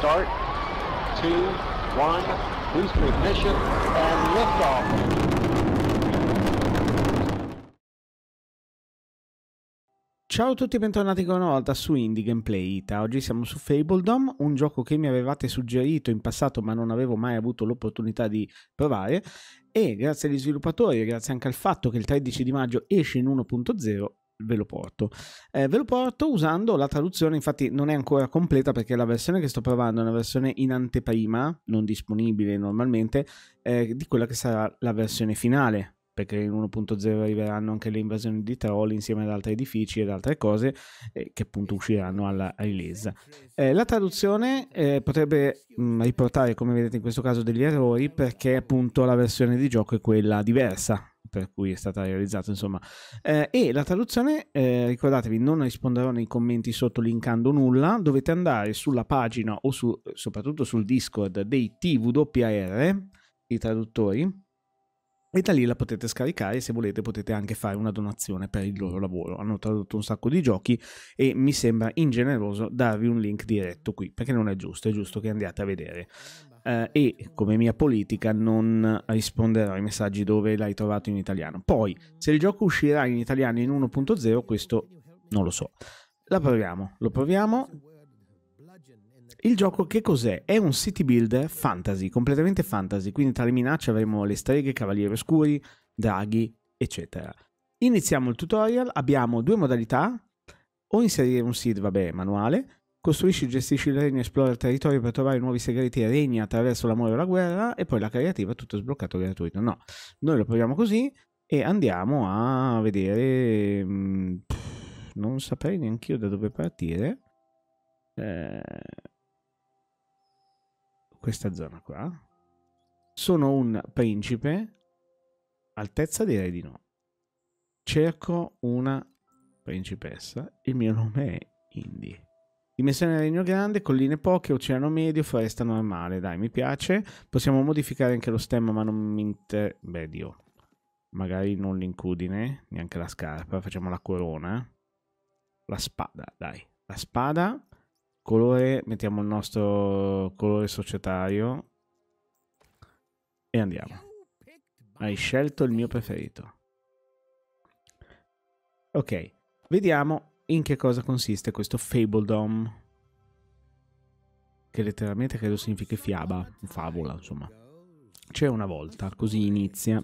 start, two, one, boost ignition, and liftoff. Ciao a tutti e bentornati ancora una volta su Indie Gameplay Ita. Oggi siamo su Fabledom, un gioco che mi avevate suggerito in passato ma non avevo mai avuto l'opportunità di provare e grazie agli sviluppatori e grazie anche al fatto che il 13 di maggio esce in 1.0 ve lo porto. Eh, ve lo porto usando la traduzione, infatti non è ancora completa perché la versione che sto provando è una versione in anteprima, non disponibile normalmente, eh, di quella che sarà la versione finale perché in 1.0 arriveranno anche le invasioni di troll insieme ad altri edifici ed altre cose eh, che appunto usciranno alla release. Eh, la traduzione eh, potrebbe mh, mm, riportare, come vedete in questo caso, degli errori perché appunto la versione di gioco è quella diversa per cui è stata realizzata, insomma. Eh, e la traduzione, eh, ricordatevi, non risponderò nei commenti sotto linkando nulla, dovete andare sulla pagina o su, soprattutto sul Discord dei TWR, i traduttori, e da lì la potete scaricare se volete potete anche fare una donazione per il loro lavoro hanno tradotto un sacco di giochi e mi sembra ingeneroso darvi un link diretto qui perché non è giusto è giusto che andiate a vedere eh, e come mia politica non risponderò ai messaggi dove l'hai trovato in italiano. Poi, se il gioco uscirà in italiano in 1.0, questo non lo so. La proviamo, lo proviamo. Il gioco che cos'è? È un city builder fantasy, completamente fantasy, quindi tra le minacce avremo le streghe, cavalieri oscuri, draghi, eccetera. Iniziamo il tutorial, abbiamo due modalità, o inserire un seed, vabbè, manuale, Costruisci gestisci il regno, esplora il territorio per trovare nuovi segreti e regni attraverso l'amore o la guerra e poi la creativa tutto sbloccato gratuito. No, noi lo proviamo così e andiamo a vedere... Pff, mm, non saprei neanche io da dove partire. Eh, questa zona qua. Sono un principe, altezza direi di no. Cerco una principessa, il mio nome è Indy. Dimensione regno grande, colline poche, oceano medio, foresta normale. Dai, mi piace. Possiamo modificare anche lo stemma, ma non mi interessa. Beh, Dio. Magari non l'incudine, neanche la scarpa. Facciamo la corona. La spada, dai. La spada. Colore, mettiamo il nostro colore societario. E andiamo. Hai scelto il mio preferito. Ok, vediamo in che cosa consiste questo Fabledom? Che letteralmente credo significhi fiaba, favola, insomma. C'è una volta, così inizia.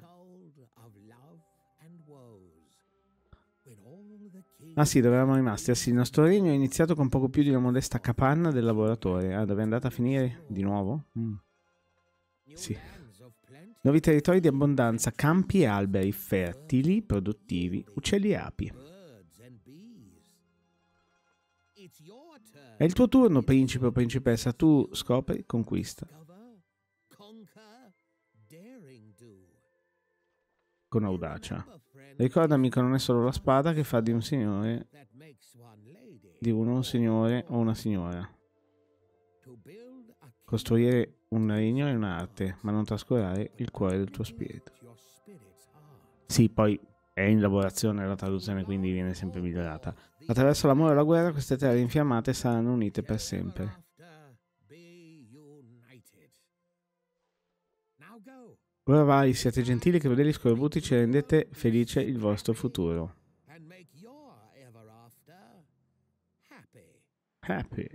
Ah sì, dove eravamo rimasti? Ah sì, il nostro regno è iniziato con poco più di una modesta capanna del lavoratore. Ah, dove è andata a finire? Di nuovo? Mm. Sì. Nuovi territori di abbondanza, campi e alberi fertili, produttivi, uccelli e api. È il tuo turno, principe o principessa. Tu scopri, conquista. Con audacia. Ricordami che non è solo la spada che fa di un signore di uno un signore o una signora. Costruire un regno è un'arte, ma non trascurare il cuore del tuo spirito. Sì, poi è in lavorazione la traduzione, quindi viene sempre migliorata. Attraverso l'amore e la guerra queste terre infiammate saranno unite per sempre. Ora vai, siate gentili, crudeli, scorbuti, ci rendete felice il vostro futuro. Happy.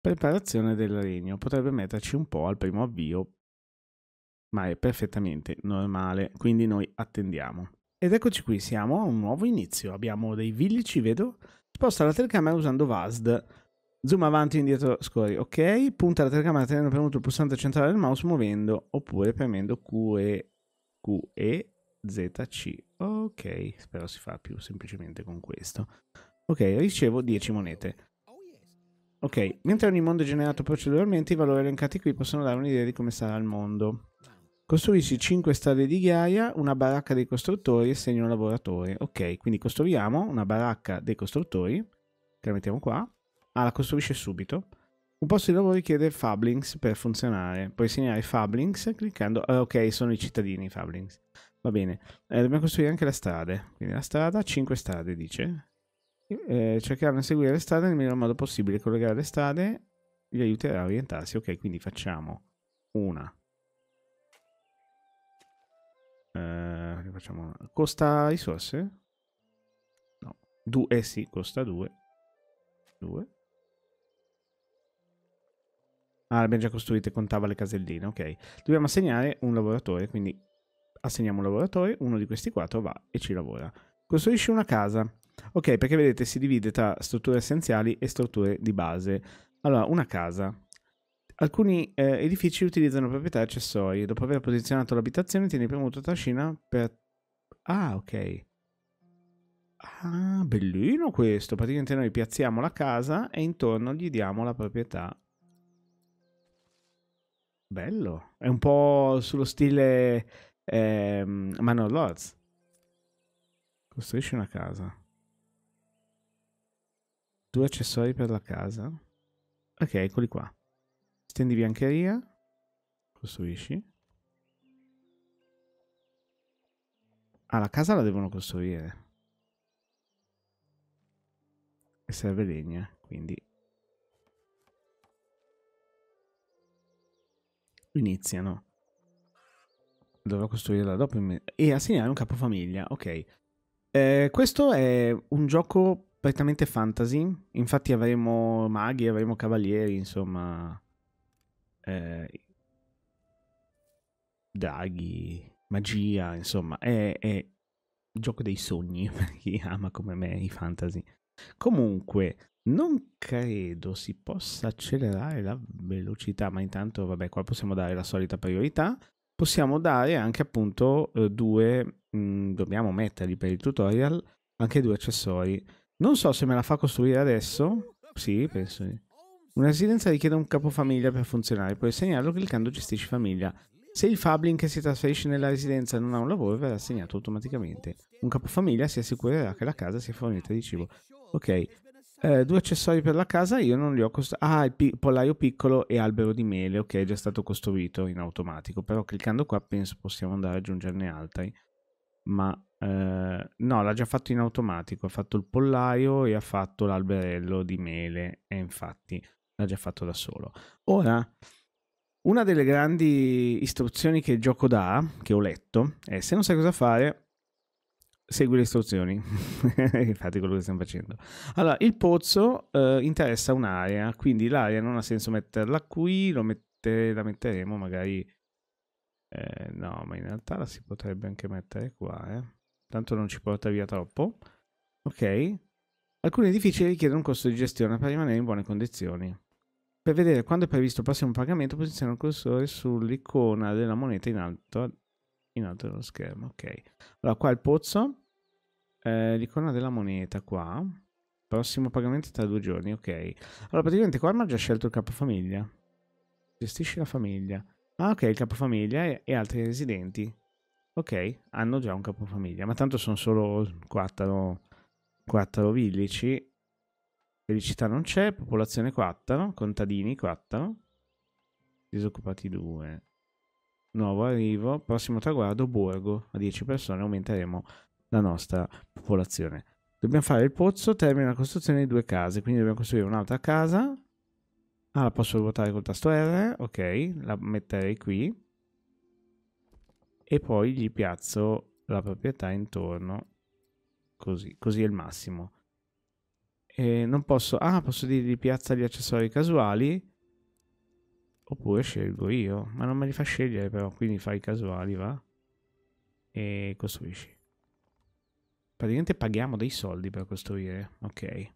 Preparazione del regno potrebbe metterci un po' al primo avvio, ma è perfettamente normale, quindi noi attendiamo. Ed eccoci qui, siamo a un nuovo inizio. Abbiamo dei villi, ci vedo. Sposta la telecamera usando VASD. Zoom avanti e indietro, scorri, ok. Punta la telecamera tenendo premuto il pulsante centrale del mouse muovendo oppure premendo QE, QE, ZC. Ok, spero si fa più semplicemente con questo. Ok, ricevo 10 monete. Ok, mentre ogni mondo è generato proceduralmente, i valori elencati qui possono dare un'idea di come sarà il mondo. Costruisci 5 strade di ghiaia, una baracca dei costruttori e segno un lavoratore. Ok, quindi costruiamo una baracca dei costruttori, che la mettiamo qua. Ah, la costruisce subito. Un posto di lavoro richiede Fablings per funzionare. Puoi segnare Fablings cliccando... Ah, ok, sono i cittadini Fablings. Va bene. Eh, dobbiamo costruire anche la strada. Quindi la strada, 5 strade, dice. Eh, cercheranno di seguire le strade nel miglior modo possibile. Collegare le strade gli aiuterà a orientarsi. Ok, quindi facciamo una eh, facciamo? Costa risorse? No. Du eh sì, costa 2. 2. Ah, l'abbiamo già costruito e contava le caselline, ok. Dobbiamo assegnare un lavoratore, quindi assegniamo un lavoratore, uno di questi quattro va e ci lavora. Costruisci una casa. Ok, perché vedete si divide tra strutture essenziali e strutture di base. Allora, una casa. Alcuni eh, edifici utilizzano proprietà e accessori. Dopo aver posizionato l'abitazione, tieni premuto trascina per... Ah, ok. Ah, bellino questo. Praticamente noi piazziamo la casa e intorno gli diamo la proprietà. Bello. È un po' sullo stile eh, Manor Lords. Costruisci una casa. Due accessori per la casa. Ok, eccoli qua. Stendi biancheria. Costruisci. Ah, la casa la devono costruire. E serve legna, quindi... Iniziano. Dovrò costruirla dopo. E assegnare un capofamiglia, ok. Eh, questo è un gioco prettamente fantasy. Infatti avremo maghi, avremo cavalieri, insomma eh, draghi, magia, insomma, è, è il gioco dei sogni per chi ama come me i fantasy. Comunque, non credo si possa accelerare la velocità, ma intanto, vabbè, qua possiamo dare la solita priorità. Possiamo dare anche appunto eh, due, mh, mm, dobbiamo metterli per il tutorial, anche due accessori. Non so se me la fa costruire adesso. Sì, penso di... Una residenza richiede un capofamiglia per funzionare, puoi assegnarlo cliccando Gestisci famiglia. Se il Fablin che si trasferisce nella residenza non ha un lavoro, verrà assegnato automaticamente. Un capofamiglia si assicurerà che la casa sia fornita di cibo. Ok, eh, due accessori per la casa io non li ho costruiti. Ah, il pi- pollaio piccolo e albero di mele, ok, è già stato costruito in automatico, però cliccando qua penso possiamo andare ad aggiungerne altri. Ma eh, no, l'ha già fatto in automatico, ha fatto il pollaio e ha fatto l'alberello di mele, e infatti l'ha già fatto da solo. Ora, una delle grandi istruzioni che il gioco dà, che ho letto, è se non sai cosa fare, segui le istruzioni. Infatti quello che stiamo facendo. Allora, il pozzo eh, interessa un'area, quindi l'area non ha senso metterla qui, mette, la metteremo magari... Eh, no, ma in realtà la si potrebbe anche mettere qua, eh. Tanto non ci porta via troppo. Ok. Alcuni edifici richiedono un costo di gestione per rimanere in buone condizioni. Per vedere quando è previsto il prossimo pagamento posiziona il cursore sull'icona della moneta in alto, in alto dello schermo. Ok. Allora qua il pozzo, eh, l'icona della moneta qua. Prossimo pagamento tra due giorni, ok. Allora praticamente qua hanno già scelto il capofamiglia. Gestisci la famiglia. Ah ok, il capofamiglia e, e altri residenti. Ok, hanno già un capofamiglia, ma tanto sono solo quattro, quattro villici Felicità non c'è, popolazione 4, contadini 4, disoccupati 2. Nuovo arrivo, prossimo traguardo, borgo, a 10 persone aumenteremo la nostra popolazione. Dobbiamo fare il pozzo, termina la costruzione di due case, quindi dobbiamo costruire un'altra casa. Ah, la posso ruotare col tasto R, ok, la metterei qui. E poi gli piazzo la proprietà intorno, così, così è il massimo. E non posso... Ah, posso dirgli piazza gli accessori casuali. Oppure scelgo io. Ma non me li fa scegliere però, quindi fai i casuali, va? E costruisci. Praticamente paghiamo dei soldi per costruire. Ok.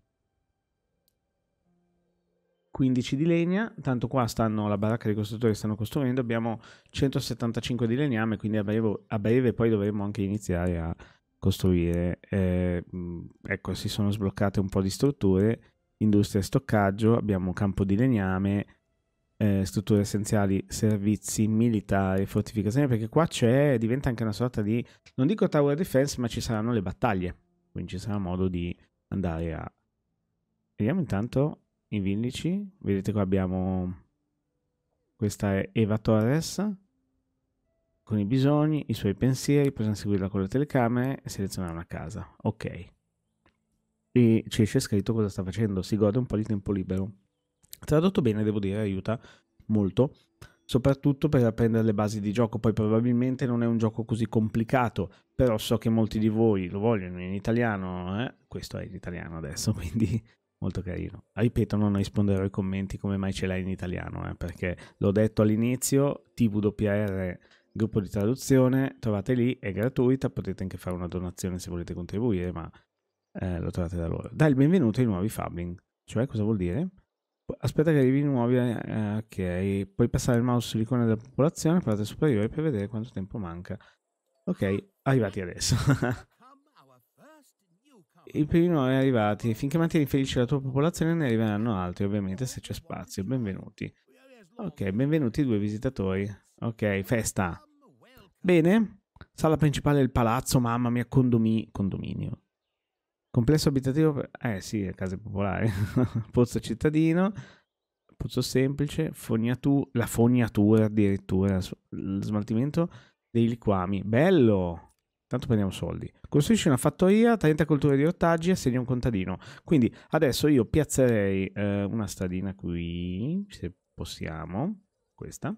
15 di legna, tanto qua stanno la baracca dei costruttori stanno costruendo, abbiamo 175 di legname, quindi a breve, a breve poi dovremo anche iniziare a costruire. Eh, ecco, si sono sbloccate un po' di strutture, industria e stoccaggio, abbiamo campo di legname, eh, strutture essenziali, servizi militari, fortificazioni, perché qua c'è, diventa anche una sorta di, non dico tower defense, ma ci saranno le battaglie, quindi ci sarà modo di andare a... Vediamo intanto i villici, vedete qua abbiamo... Questa è Eva Torres, con i bisogni, i suoi pensieri, possiamo seguirla con le telecamere e selezionare una casa. Ok. E ci esce scritto cosa sta facendo, si gode un po' di tempo libero. Tradotto bene, devo dire, aiuta molto, soprattutto per apprendere le basi di gioco. Poi probabilmente non è un gioco così complicato, però so che molti di voi lo vogliono in italiano, eh? questo è in italiano adesso, quindi molto carino. Ripeto, non risponderò ai commenti come mai ce l'hai in italiano, eh? perché l'ho detto all'inizio, TWR gruppo di traduzione, trovate lì, è gratuita, potete anche fare una donazione se volete contribuire, ma eh, lo trovate da loro. Dai il benvenuto ai nuovi Fabling, cioè cosa vuol dire? Aspetta che arrivino nuovi, eh, ok, puoi passare il mouse sull'icona della popolazione, parte superiore per vedere quanto tempo manca. Ok, arrivati adesso. I primi nuovi arrivati, finché mantieni felice la tua popolazione ne arriveranno altri, ovviamente se c'è spazio. Benvenuti. Ok, benvenuti i due visitatori. Ok, festa. Bene. Sala principale del palazzo, mamma mia, condomi- condominio. Complesso abitativo, per... eh sì, case popolare. pozzo cittadino, pozzo semplice, fognatu... la fognatura addirittura, il smaltimento dei liquami, bello! Tanto prendiamo soldi. Costruisce una fattoria, 30 colture di ortaggi, e assegna un contadino. Quindi adesso io piazzerei eh, una stradina qui, se possiamo, questa.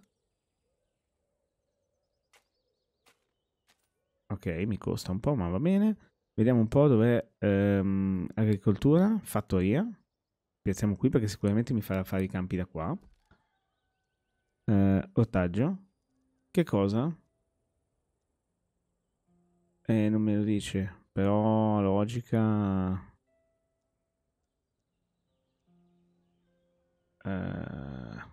Ok, mi costa un po', ma va bene. Vediamo un po' dov'è ehm, agricoltura, fattoria. Piazziamo qui perché sicuramente mi farà fare i campi da qua. Eh, ortaggio. Che cosa? Eh, non me lo dice, però logica... Eh...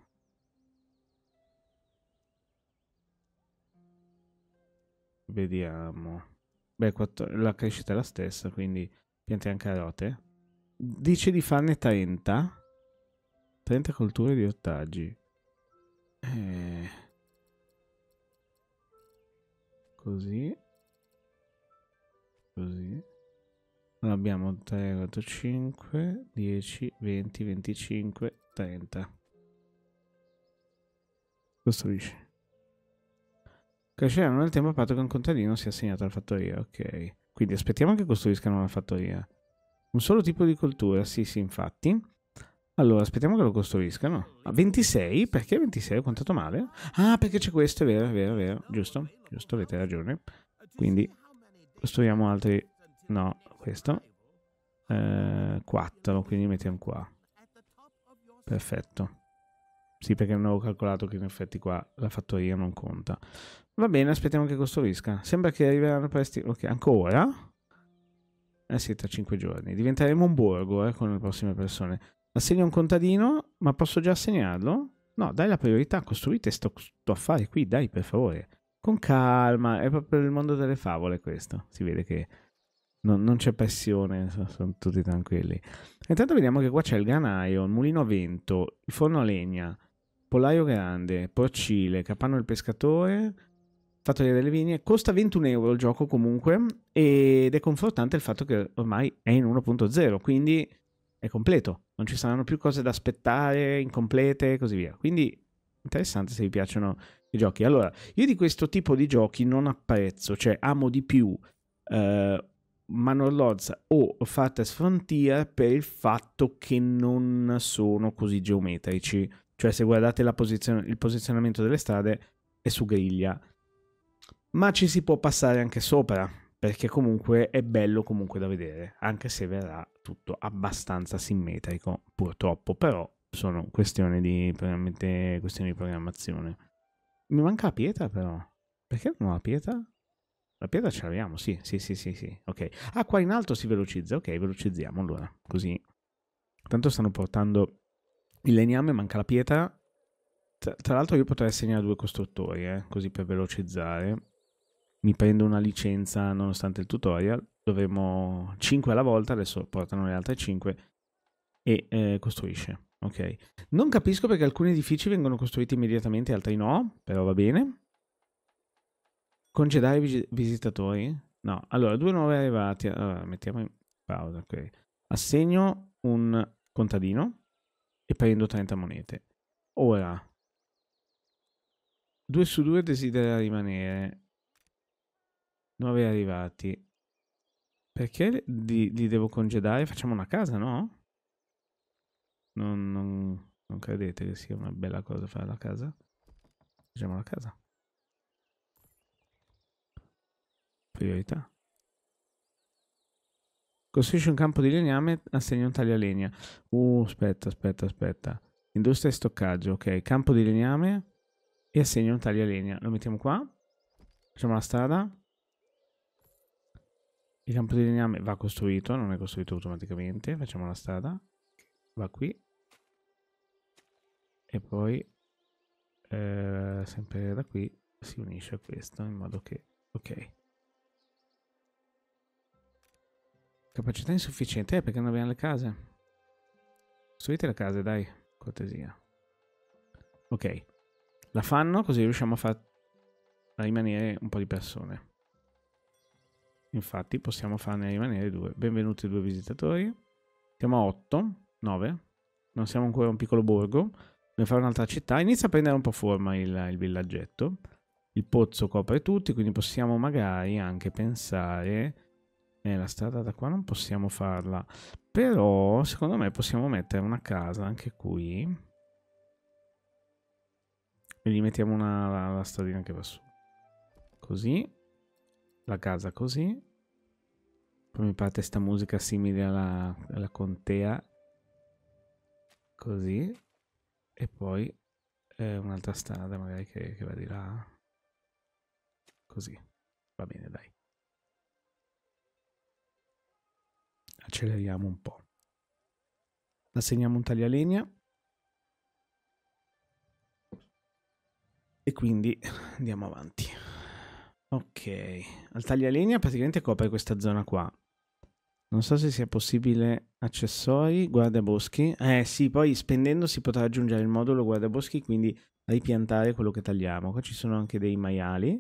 Vediamo. Beh, la crescita è la stessa, quindi piante anche a rote. Dice di farne 30. 30 colture di ottaggi. Eh. Così. Così. Allora abbiamo 3, 4, 5, 10, 20, 25, 30. Costruisci. Cresceranno nel tempo a patto che un contadino sia assegnato alla fattoria. Ok. Quindi aspettiamo che costruiscano la fattoria. Un solo tipo di coltura, sì, sì, infatti. Allora, aspettiamo che lo costruiscano. Ah, 26? Perché 26? Ho contato male? Ah, perché c'è questo, è vero, è vero, è vero. Giusto, giusto, avete ragione. Quindi, costruiamo altri... No, questo. Eh, 4, quindi mettiamo qua. Perfetto. Sì, perché non avevo calcolato che in effetti qua la fattoria non conta. Va bene, aspettiamo che costruisca. Sembra che arriveranno presti... Ok, ancora? Eh sì, tra 5 giorni. Diventeremo un borgo eh, con le prossime persone. Assegno un contadino, ma posso già assegnarlo? No, dai la priorità, costruite sto, sto affare qui, dai per favore. Con calma, è proprio il mondo delle favole questo. Si vede che non, non c'è pressione, sono, sono tutti tranquilli. Intanto vediamo che qua c'è il granaio, il mulino a vento, il forno a legna, polaio grande, porcile, capanno del pescatore Fattoria delle Vigne. Costa 21 euro il gioco comunque ed è confortante il fatto che ormai è in 1.0, quindi è completo. Non ci saranno più cose da aspettare, incomplete e così via. Quindi interessante se vi piacciono i giochi. Allora, io di questo tipo di giochi non apprezzo, cioè amo di più eh, Manor Lords o Fates Frontier per il fatto che non sono così geometrici. Cioè se guardate posizion il posizionamento delle strade è su griglia ma ci si può passare anche sopra, perché comunque è bello comunque da vedere, anche se verrà tutto abbastanza simmetrico, purtroppo, però sono questioni di, questioni di programmazione. Mi manca la pietra però. Perché non ho la pietra? La pietra ce l'abbiamo, sì, sì, sì, sì, sì, ok. Ah, qua in alto si velocizza, ok, velocizziamo allora, così. Tanto stanno portando il legname, manca la pietra. Tra, tra l'altro io potrei assegnare due costruttori, eh, così per velocizzare mi prendo una licenza nonostante il tutorial, Dovremmo 5 alla volta, adesso portano le altre 5 e eh, costruisce. Ok, non capisco perché alcuni edifici vengono costruiti immediatamente, altri no, però va bene. Congedare i visitatori? No, allora due nuovi arrivati, allora, mettiamo in pausa, ok. Assegno un contadino e prendo 30 monete. Ora, 2 su 2 desidera rimanere nuovi arrivati. Perché li, li, devo congedare? Facciamo una casa, no? Non, non, non credete che sia una bella cosa fare la casa? Facciamo la casa. Priorità. Costruisci un campo di legname, assegna un taglio legna. Uh, aspetta, aspetta, aspetta. Industria e stoccaggio, ok. Campo di legname e assegna un taglio legna. Lo mettiamo qua. Facciamo la strada. Il campo di legname va costruito, non è costruito automaticamente. Facciamo la strada. Va qui. E poi, eh, sempre da qui, si unisce a questo in modo che... Ok. Capacità insufficiente, eh, perché non abbiamo le case. Costruite le case, dai, cortesia. Ok. La fanno così riusciamo a far rimanere un po' di persone. Infatti possiamo farne rimanere due. Benvenuti due visitatori. Siamo a 8, 9. Non siamo ancora un piccolo borgo. Dobbiamo fare un'altra città. Inizia a prendere un po' forma il, il villaggetto. Il pozzo copre tutti, quindi possiamo magari anche pensare... Eh, la strada da qua non possiamo farla. Però, secondo me, possiamo mettere una casa anche qui. E gli mettiamo una, la, la stradina che va su. Così la casa così. Poi mi parte questa musica simile alla, alla contea. Così. E poi eh, un'altra strada magari che, che va di là. Così. Va bene, dai. Acceleriamo un po'. Assegniamo un taglialegna. E quindi andiamo avanti. Ok, al taglialegna praticamente copre questa zona qua. Non so se sia possibile accessori, guardaboschi. Eh sì, poi spendendo si potrà aggiungere il modulo guardaboschi, quindi ripiantare quello che tagliamo. Qua ci sono anche dei maiali.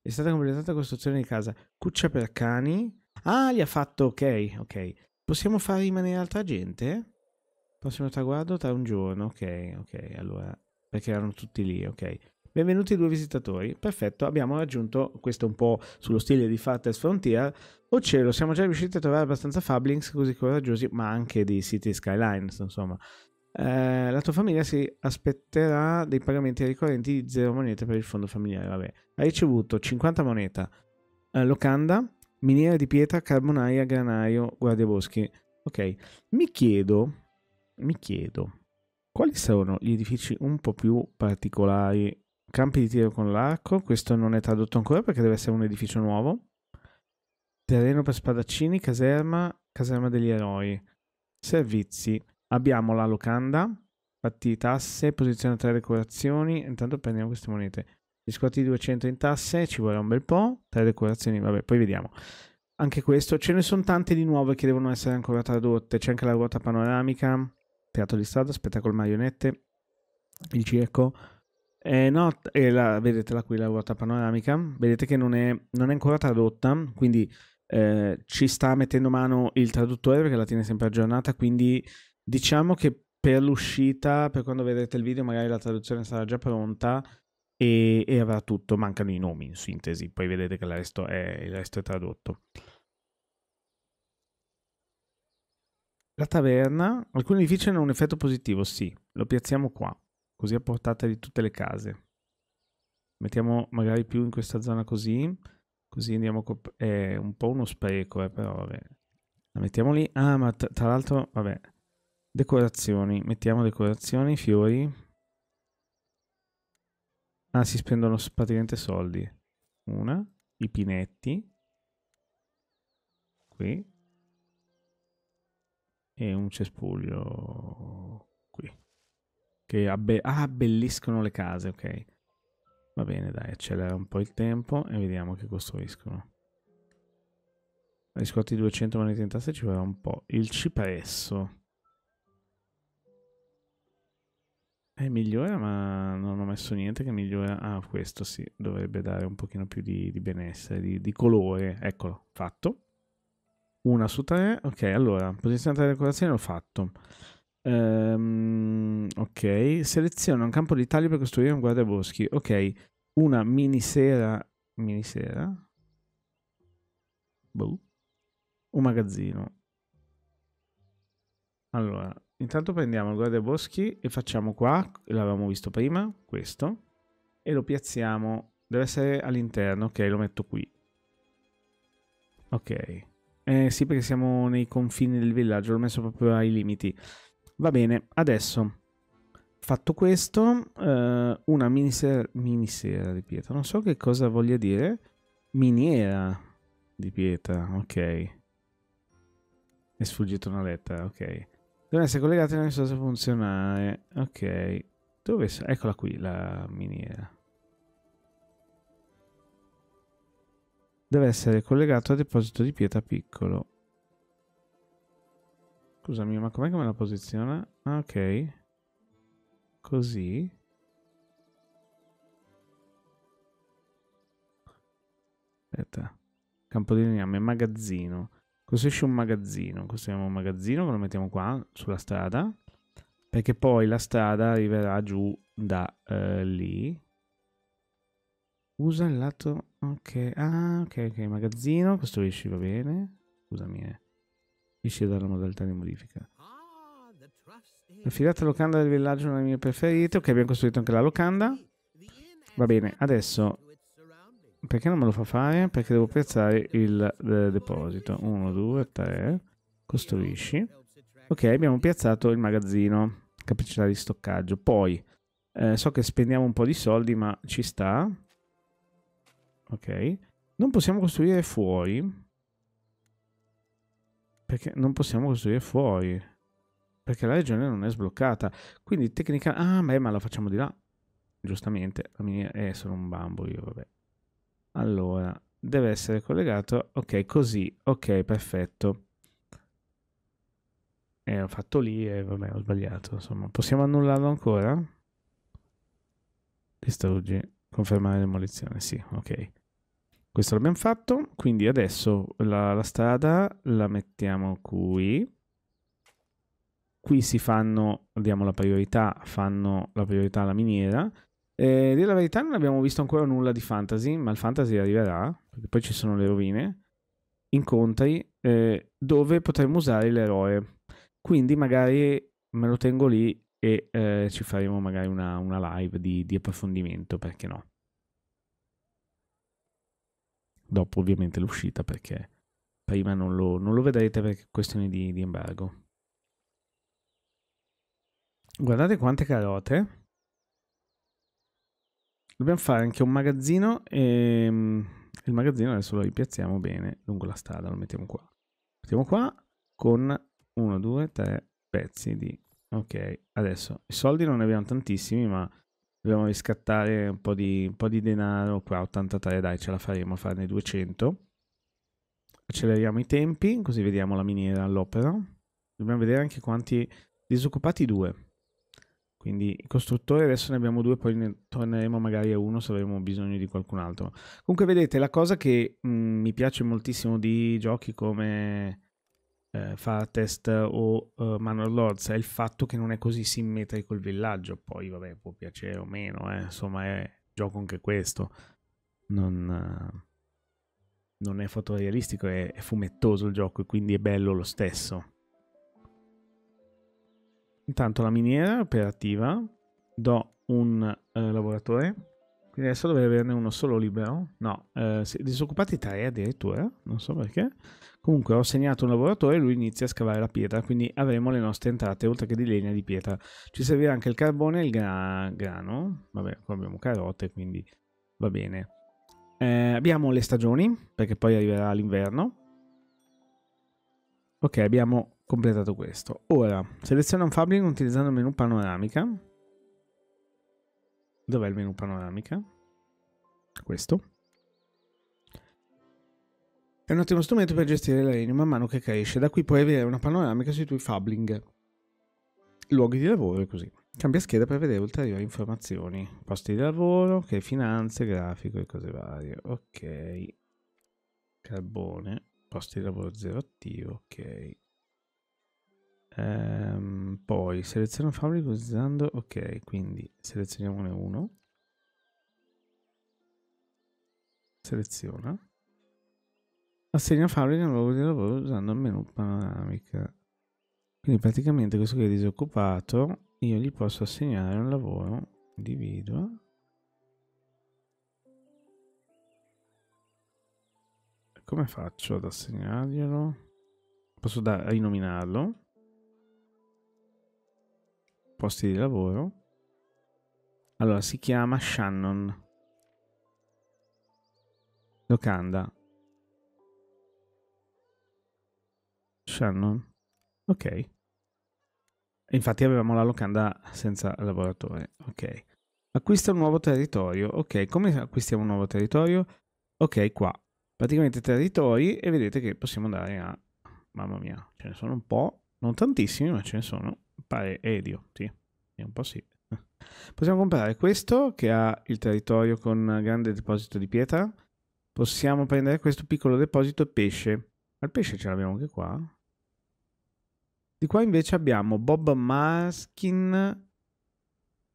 È stata completata la costruzione di casa. Cuccia per cani. Ah, li ha fatto, ok, ok. Possiamo far rimanere altra gente? Prossimo traguardo tra un giorno, ok, ok. Allora, perché erano tutti lì, ok. Benvenuti due visitatori. Perfetto, abbiamo raggiunto questo un po' sullo stile di Fartest Frontier. O oh cielo, siamo già riusciti a trovare abbastanza Fablings così coraggiosi, ma anche di City Skylines, insomma. Eh, la tua famiglia si aspetterà dei pagamenti ricorrenti di 0 monete per il fondo familiare. Vabbè. Hai ricevuto 50 moneta, eh, locanda, miniera di pietra, carbonaia, granaio, guardia boschi. Ok, mi chiedo, mi chiedo, quali sono gli edifici un po' più particolari Campi di tiro con l'arco, questo non è tradotto ancora perché deve essere un edificio nuovo. Terreno per spadaccini, caserma, caserma degli eroi. Servizi. Abbiamo la locanda, fatti tasse, posizione 3 decorazioni. Intanto prendiamo queste monete. Riscuoti 200 in tasse, ci vorrà un bel po'. 3 decorazioni, vabbè, poi vediamo anche questo. Ce ne sono tante di nuove che devono essere ancora tradotte. C'è anche la ruota panoramica, teatro di strada, spettacolo marionette, il circo, eh, no, eh, la, vedetela qui la ruota panoramica, vedete che non è, non è ancora tradotta, quindi eh, ci sta mettendo mano il traduttore perché la tiene sempre aggiornata, quindi diciamo che per l'uscita, per quando vedrete il video, magari la traduzione sarà già pronta e, e avrà tutto, mancano i nomi in sintesi, poi vedete che il resto è, il resto è tradotto. La taverna, alcuni edifici hanno un effetto positivo, sì, lo piazziamo qua così a portata di tutte le case. Mettiamo magari più in questa zona così, così andiamo... a È un po' uno spreco, eh, però vabbè. La mettiamo lì. Ah, ma tra l'altro, vabbè. Decorazioni. Mettiamo decorazioni, fiori. Ah, si spendono praticamente soldi. Una. I pinetti. Qui. E un cespuglio che abbe- ah, abbelliscono le case, ok. Va bene, dai, accelera un po' il tempo e vediamo che costruiscono. Riscotti 200 monete in testa ci vorrà un po'. Il cipresso. È eh, migliore, ma non ho messo niente che migliora. Ah, questo sì, dovrebbe dare un pochino più di, di benessere, di, di, colore. Eccolo, fatto. Una su tre. Ok, allora, posizionata la decorazione l'ho fatto. Um, ok, seleziona un campo di taglio per costruire un guardaboschi. Ok, una minisera. Minisera? Boh. Un magazzino. Allora, intanto prendiamo il guardaboschi e facciamo qua, l'avevamo visto prima, questo, e lo piazziamo. Deve essere all'interno, ok, lo metto qui. Ok. Eh sì, perché siamo nei confini del villaggio, l'ho messo proprio ai limiti. Va bene, adesso fatto questo, eh, una minisera, minisera di pietra, non so che cosa voglia dire, miniera di pietra, ok. È sfuggita una lettera, ok. Devono essere collegate nella risorsa funzionale, eh, ok. Dove so? Eccola qui, la miniera. Deve essere collegato al deposito di pietra piccolo. Scusami, ma com'è che me la posiziona? Ah, ok. Così. Aspetta. Campo di legname, magazzino. Costruisce un magazzino. Costruiamo un magazzino lo mettiamo qua, sulla strada. Perché poi la strada arriverà giù da uh, lì. Usa il lato... Ok, ah, ok, ok, magazzino, costruisci, va bene. Scusami, eh. Esce dalla modalità di modifica. Affidata ah, locanda del villaggio è una delle mie preferite. Ok, abbiamo costruito anche la locanda. Va bene, adesso... Perché non me lo fa fare? Perché devo piazzare il eh, deposito. 1, 2, 3. Costruisci. Ok, abbiamo piazzato il magazzino. Capacità di stoccaggio. Poi, eh, so che spendiamo un po' di soldi, ma ci sta. Ok. Non possiamo costruire fuori. Perché non possiamo costruire fuori. Perché la regione non è sbloccata. Quindi tecnica... Ah, beh, ma la facciamo di là. Giustamente. La mia... è solo un bambo io, vabbè. Allora, deve essere collegato. Ok, così. Ok, perfetto. E eh, ho fatto lì e vabbè, ho sbagliato. Insomma, possiamo annullarlo ancora? Distruggi. Confermare demolizione. Sì, ok. Questo l'abbiamo fatto, quindi adesso la, la strada la mettiamo qui. Qui si fanno, diamo la priorità, fanno la priorità alla miniera. Eh, dire la verità non abbiamo visto ancora nulla di fantasy, ma il fantasy arriverà, perché poi ci sono le rovine, incontri, eh, dove potremmo usare l'eroe. Quindi magari me lo tengo lì e eh, ci faremo magari una, una live di, di approfondimento, perché no dopo ovviamente l'uscita perché prima non lo, non lo vedrete per questione di, di embargo. Guardate quante carote. Dobbiamo fare anche un magazzino e ehm, il magazzino adesso lo ripiazziamo bene lungo la strada, lo mettiamo qua. Mettiamo qua con 1, 2, 3 pezzi di... Ok, adesso i soldi non ne abbiamo tantissimi ma dobbiamo riscattare un po' di, un po di denaro qua 83 dai ce la faremo a farne 200 acceleriamo i tempi così vediamo la miniera all'opera dobbiamo vedere anche quanti disoccupati due quindi i costruttori adesso ne abbiamo due poi ne torneremo magari a uno se avremo bisogno di qualcun altro comunque vedete la cosa che mh, mi piace moltissimo di giochi come eh, Fatest o uh, eh, Manor Lords è il fatto che non è così simmetrico il villaggio. Poi, vabbè, può piacere o meno, eh. insomma, è gioco anche questo. Non, eh, non è fotorealistico, è, è, fumettoso il gioco e quindi è bello lo stesso. Intanto la miniera è operativa, do un eh, lavoratore quindi adesso dovrei averne uno solo libero. No, eh, disoccupati tre addirittura, non so perché. Comunque ho segnato un lavoratore e lui inizia a scavare la pietra, quindi avremo le nostre entrate, oltre che di legna e di pietra. Ci servirà anche il carbone e il gra grano. Vabbè, qua abbiamo carote, quindi va bene. Eh, abbiamo le stagioni, perché poi arriverà l'inverno. Ok, abbiamo completato questo. Ora, seleziona un fabbing utilizzando il menu panoramica Dov'è il menu panoramica? Questo. È un ottimo strumento per gestire la linea man mano che cresce. Da qui puoi avere una panoramica sui tuoi fabling, luoghi di lavoro e così. Cambia scheda per vedere ulteriori informazioni. Posti di lavoro, ok, finanze, grafico e cose varie. Ok. Carbone, posti di lavoro zero attivo, ok. Ehm, poi seleziono fabbrica usando ok, quindi selezioniamone uno. Seleziona. Assegna fabbrica un luogo di lavoro usando il menu panoramica. Quindi praticamente questo che è disoccupato, io gli posso assegnare un lavoro individua. Come faccio ad assegnarglielo? Posso da rinominarlo? posti di lavoro. Allora, si chiama Shannon. Locanda. Shannon. Ok. Infatti avevamo la locanda senza lavoratore. Ok. Acquista un nuovo territorio. Ok, come acquistiamo un nuovo territorio? Ok, qua. Praticamente territori e vedete che possiamo andare a... Mamma mia, ce ne sono un po'. Non tantissimi, ma ce ne sono Pare Edio, sì. È un po' sì. Possiamo comprare questo che ha il territorio con grande deposito di pietra. Possiamo prendere questo piccolo deposito pesce. Ma il pesce ce l'abbiamo anche qua. Di qua invece abbiamo Bob Maskin,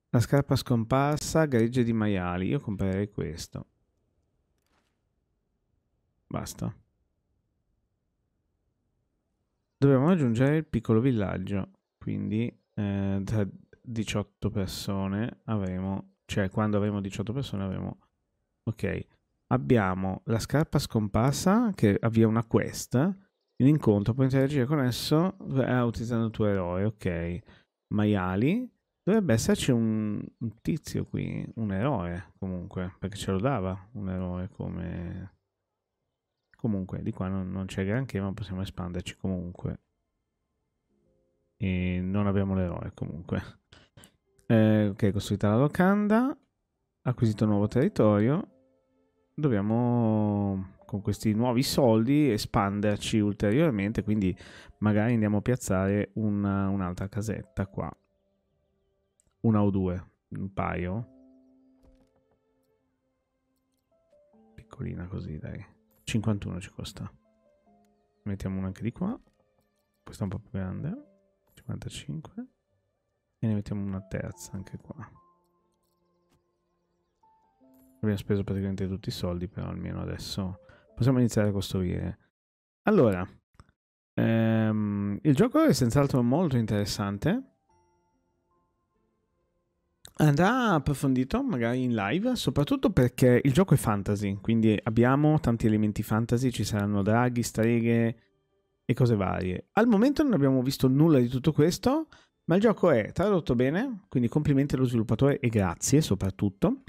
la scarpa scomparsa, gregge di maiali. Io comprerei questo. Basta. Dobbiamo aggiungere il piccolo villaggio quindi eh, da 18 persone avremo, cioè quando avremo 18 persone avremo, ok, abbiamo la scarpa scomparsa che avvia una quest, in incontro puoi interagire con esso eh, utilizzando il tuo eroe, ok, maiali, dovrebbe esserci un, un tizio qui, un eroe comunque, perché ce lo dava un eroe come... Comunque, di qua non, non c'è granché, ma possiamo espanderci comunque. E non abbiamo l'eroe comunque. Eh, ok, costruita la locanda. Acquisito un nuovo territorio. Dobbiamo con questi nuovi soldi espanderci ulteriormente. Quindi magari andiamo a piazzare una, un'altra casetta qua. Una o due, un paio. Piccolina così, dai. 51 ci costa. Mettiamo una anche di qua. Questa è un po' più grande. 55 e ne mettiamo una terza anche qua abbiamo speso praticamente tutti i soldi però almeno adesso possiamo iniziare a costruire allora ehm, il gioco è senz'altro molto interessante andrà approfondito magari in live, soprattutto perché il gioco è fantasy, quindi abbiamo tanti elementi fantasy, ci saranno draghi, streghe, e cose varie. Al momento non abbiamo visto nulla di tutto questo, ma il gioco è tradotto bene, quindi complimenti allo sviluppatore e grazie soprattutto.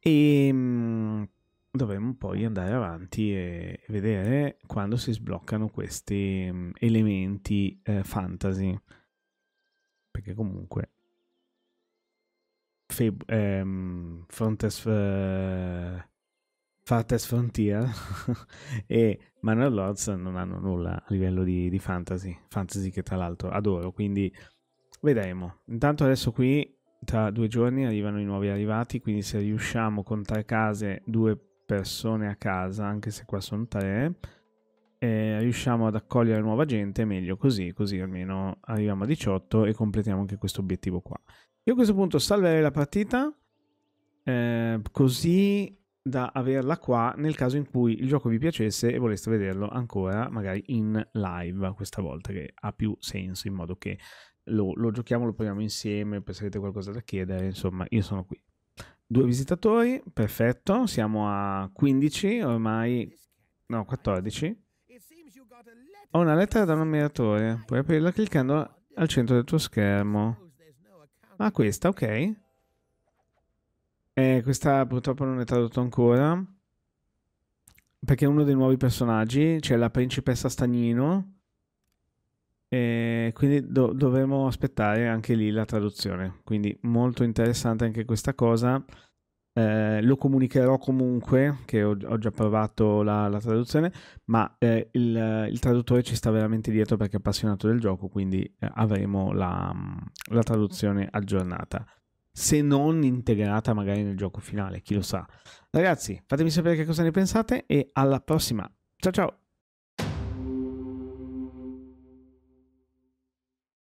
E ehm, dovremmo poi andare avanti e vedere quando si sbloccano questi mm, elementi eh, fantasy. Perché comunque Fab- ehm, Frontes... Eh, Fantasy Frontier e Manor Lords non hanno nulla a livello di, di, fantasy, fantasy che tra l'altro adoro, quindi vedremo. Intanto adesso qui tra due giorni arrivano i nuovi arrivati, quindi se riusciamo con tre case, due persone a casa, anche se qua sono tre, eh, riusciamo ad accogliere nuova gente, meglio così, così almeno arriviamo a 18 e completiamo anche questo obiettivo qua. Io a questo punto salverei la partita, eh, così da averla qua nel caso in cui il gioco vi piacesse e voleste vederlo ancora magari in live questa volta che ha più senso in modo che lo, lo giochiamo, lo proviamo insieme, se avete qualcosa da chiedere, insomma io sono qui. Due visitatori, perfetto, siamo a 15 ormai, no 14. Ho una lettera da un ammiratore, puoi aprirla cliccando al centro del tuo schermo. Ah questa, ok. Eh, questa purtroppo non è tradotto ancora. Perché è uno dei nuovi personaggi, c'è cioè la principessa Stagnino. E quindi do dovremo aspettare anche lì la traduzione. Quindi molto interessante anche questa cosa. Eh, lo comunicherò comunque, che ho, ho già provato la, la traduzione, ma eh, il, il, traduttore ci sta veramente dietro perché è appassionato del gioco, quindi eh, avremo la, la traduzione aggiornata se non integrata magari nel gioco finale, chi lo sa. Ragazzi, fatemi sapere che cosa ne pensate e alla prossima. Ciao ciao!